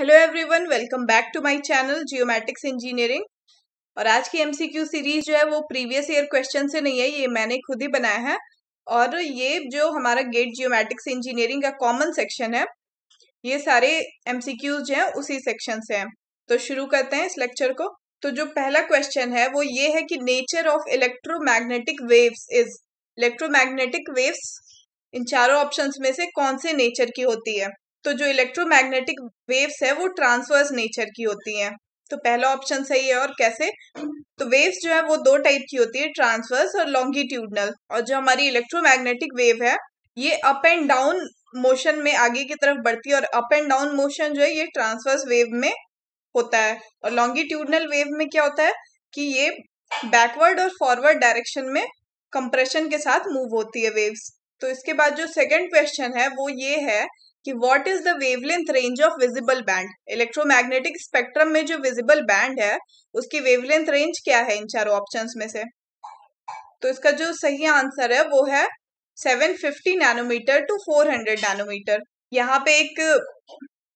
hello everyone welcome back to my channel geomatics engineering और आज की एमसीक्यू सीरीज जो है वो प्रीवियस ईयर क्वेश्चन से नहीं है ये मैंने खुद ही बनाया है और ये जो हमारा गेट जियोमेटिक्स इंजीनियरिंग का कॉमन सेक्शन है ये सारे एमसीक्यूज जो हैं उसी सेक्शन से हैं तो शुरू करते हैं इस लेक्चर को तो जो पहला क्वेश्चन है वो ये है कि nature of electromagnetic waves is electromagnetic waves इन चारों ऑप्शंस में से कौन से नेचर की होती है तो जो इलेक्ट्रोमैग्नेटिक वेव्स है वो ट्रांसवर्स नेचर की होती हैं तो पहला ऑप्शन सही है और कैसे तो वेव्स जो है वो दो टाइप की होती है ट्रांसवर्स और लॉन्गिट्यूडनल और जो हमारी इलेक्ट्रोमैग्नेटिक वेव है ये अप एंड डाउन मोशन में आगे की तरफ बढ़ती है और अप एंड डाउन मोशन जो है ये ट्रांसवर्स वेव में होता है और लॉन्गिट्यूडनल वेव में क्या होता है कि ये बैकवर्ड और फॉरवर्ड डायरेक्शन में कंप्रेशन के साथ मूव होती है वेव्स तो इसके बाद जो सेकंड क्वेश्चन है वो ये है कि what is the wavelength range of visible band electromagnetic spectrum में जो विजिबल बैंड है उसकी वेवलेंथ रेंज क्या है इन चारों ऑप्शन में से तो इसका जो सही आंसर है वो है 750 नैनोमीटर टू 400 नैनोमीटर यहाँ पे एक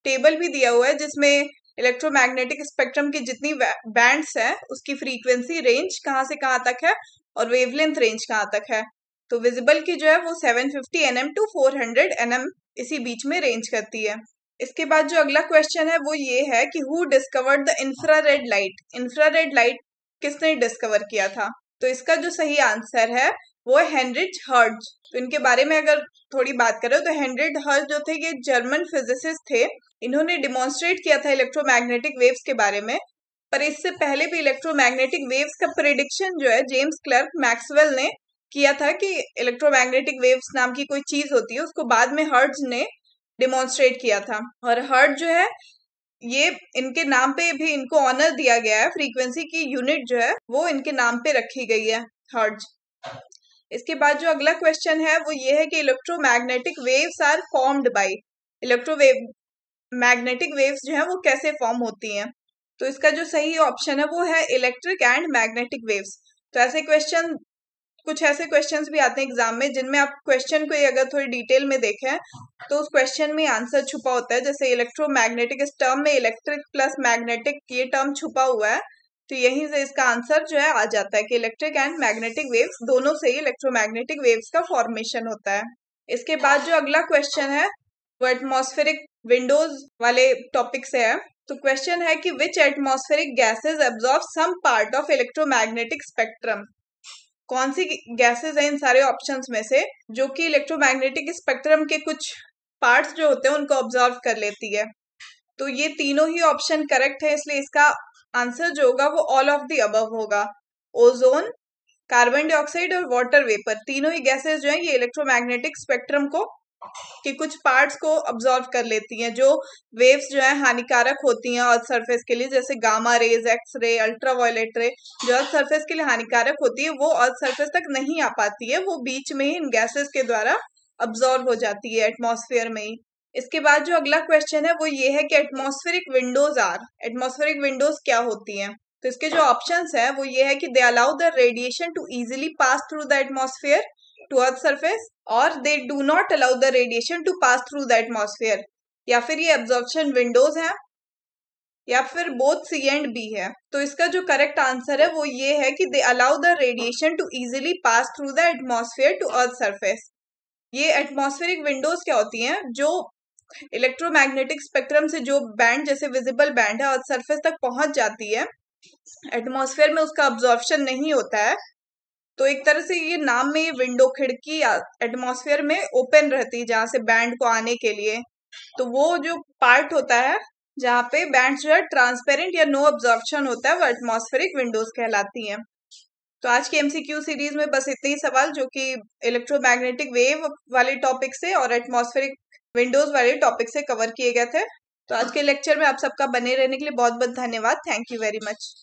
टेबल भी दिया हुआ है जिसमें इलेक्ट्रोमैग्नेटिक स्पेक्ट्रम की जितनी बैंड्स हैं उसकी फ्रीक्वेंसी रेंज कहाँ से कहाँ तक है और वेवलेंथ रेंज कहाँ तक है तो विजिबल की जो है वो 750 एनएम टू 400 एनएम इसी बीच में रेंज करती है इसके बाद जो अगला क्वेश्चन है वो ये है कि who discovered the infrared light infrared light किसने डिस्कवर किया था तो इसका जो सही आंसर है वो हेनरिच हर्ज तो इनके बारे में अगर थोड़ी बात करें तो हेनरिच हर्ज जो थे ये जर्मन फिजिसिस्ट थे इन्होंने डिमॉन्स्ट्रेट किया था इलेक्ट्रोमैग्नेटिक वेव्स के बारे में पर इससे पहले भी इलेक्ट्रोमैग्नेटिक वेव्स का प्रिडिक्शन जो है जेम्स क्लर्क मैक्सवेल ने किया था कि इलेक्ट्रोमैग्नेटिक वेव्स नाम की कोई चीज होती है उसको बाद में हर्ट्ज ने डिमॉन्स्ट्रेट किया था और हर्ट जो है ये इनके नाम पे भी इनको ऑनर दिया गया है फ्रीक्वेंसी की यूनिट जो है वो इनके नाम पे रखी गई है हर्ट्ज इसके बाद जो अगला क्वेश्चन है वो ये है कि electromagnetic waves are formed by electro wave magnetic waves जो है वो कैसे फॉर्म होती हैं तो इसका जो सही ऑप्शन है वो है इलेक्ट्रिक एंड मैग्नेटिक वेव्स तो ऐसे क्वेश्चन कुछ ऐसे क्वेश्चंस भी आते हैं एग्जाम में जिनमें आप क्वेश्चन को अगर थोड़ी डिटेल में देखें तो उस क्वेश्चन में आंसर छुपा होता है जैसे इलेक्ट्रोमैग्नेटिक इस टर्म में इलेक्ट्रिक प्लस मैग्नेटिक ये टर्म छुपा हुआ है तो यहीं से इसका आंसर जो है आ जाता है कि इलेक्ट्रिक एंड मैग्नेटिक वेव्स दोनों से ही इलेक्ट्रोमैग्नेटिक वेव्स का फॉर्मेशन होता है इसके बाद जो अगला क्वेश्चन है वो एटमोस्फेरिक विंडोज वाले टॉपिक से है तो क्वेश्चन है कि which atmospheric gases absorb some part of electromagnetic spectrum कौन सी गैसेज हैं इन सारे ऑप्शन में से जो कि इलेक्ट्रोमैग्नेटिक स्पेक्ट्रम के कुछ पार्ट्स जो होते हैं उनको ऑब्जर्व कर लेती है तो ये तीनों ही ऑप्शन करेक्ट है इसलिए इसका आंसर जो होगा वो ऑल ऑफ दी अबव होगा ओजोन कार्बन डाइऑक्साइड और वाटर वेपर तीनों ही गैसेज जो है ये इलेक्ट्रोमैग्नेटिक स्पेक्ट्रम को कि कुछ पार्ट्स को ऑब्जॉर्व कर लेती हैं जो वेव्स जो है हानिकारक होती हैं अर्थ सरफेस के लिए जैसे gamma rays X ray ultraviolet ray जो अर्थ सरफेस के लिए हानिकारक होती है वो अर्थ सरफेस तक नहीं आ पाती है वो बीच में ही इन गैसेस के द्वारा ऑब्जॉर्व हो जाती है एटमोसफियर में ही इसके बाद जो अगला क्वेश्चन है वो ये है कि atmospheric windows are atmospheric windows क्या होती हैं तो इसके जो ऑप्शंस हैं वो ये है कि they allow the radiation to easily pass through the atmosphere to earth surface और they do not allow the radiation to pass through the atmosphere या फिर ये एब्जॉर्प्शन विंडोज है या फिर बोथ सी एंड बी है तो इसका जो करेक्ट आंसर है वो ये है कि they allow the radiation to easily pass through the atmosphere to earth surface ये एटमोस्फेरिक विंडोज क्या होती हैं जो इलेक्ट्रोमैग्नेटिक स्पेक्ट्रम से जो बैंड जैसे विजिबल बैंड है अर्थ सर्फेस तक पहुंच जाती है एटमोसफेयर में उसका ऑब्जॉर्प्शन नहीं होता है तो एक तरह से ये नाम में ये विंडो खिड़की एटमॉस्फेयर में ओपन रहती है जहां से बैंड को आने के लिए तो वो जो पार्ट होता है जहाँ पे बैंड जो है ट्रांसपेरेंट या नो ऑब्जॉर्प्शन होता है वो एटमोस्फेरिक विंडोज कहलाती हैं तो आज के एमसीक्यू सीरीज में बस इतने ही सवाल जो कि इलेक्ट्रोमैग्नेटिक वेव वाले टॉपिक से और एटमोस्फेरिक विंडोज वाले टॉपिक से कवर किए गए थे तो आज के लेक्चर में आप सबका बने रहने के लिए बहुत बहुत धन्यवाद थैंक यू वेरी मच